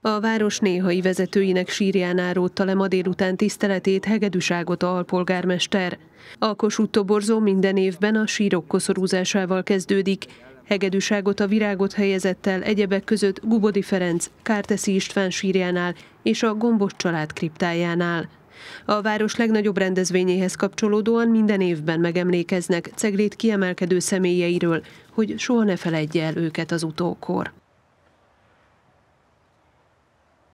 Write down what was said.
A város néhai vezetőinek sírján áródta le ma délután tiszteletét hegedűságot a alpolgármester. A Kossuth toborzó minden évben a sírok koszorúzásával kezdődik. hegedűságot a virágot helyezett el egyebek között Gubodi Ferenc, Kárteszi István sírjánál és a Gombos család kriptájánál. A város legnagyobb rendezvényéhez kapcsolódóan minden évben megemlékeznek Ceglét kiemelkedő személyeiről, hogy soha ne feledje el őket az utókor.